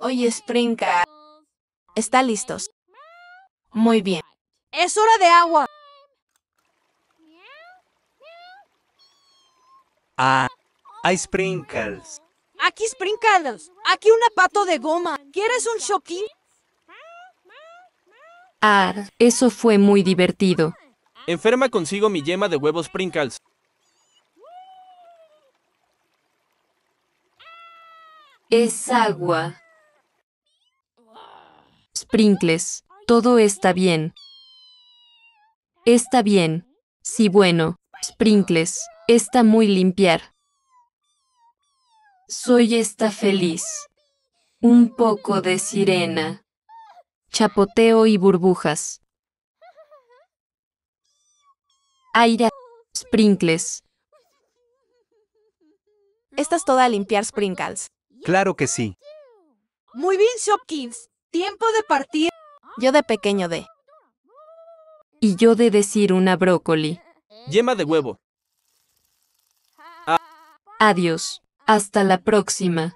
Oye, Sprinkles, ¿Está listos? Muy bien. ¡Es hora de agua! Ah, hay sprinkles. Aquí sprinkles. Aquí un pato de goma. ¿Quieres un shocking? Ah, eso fue muy divertido. Enferma consigo mi yema de huevos sprinkles. Es agua sprinkles. Todo está bien. Está bien. Sí, bueno. Sprinkles. Está muy limpiar. Soy esta feliz. Un poco de sirena. Chapoteo y burbujas. Aira. Sprinkles. Estás toda a limpiar sprinkles. Claro que sí. Muy bien, Shopkins. Tiempo de partir. Yo de pequeño de. Y yo de decir una brócoli. Yema de huevo. Adiós. Hasta la próxima.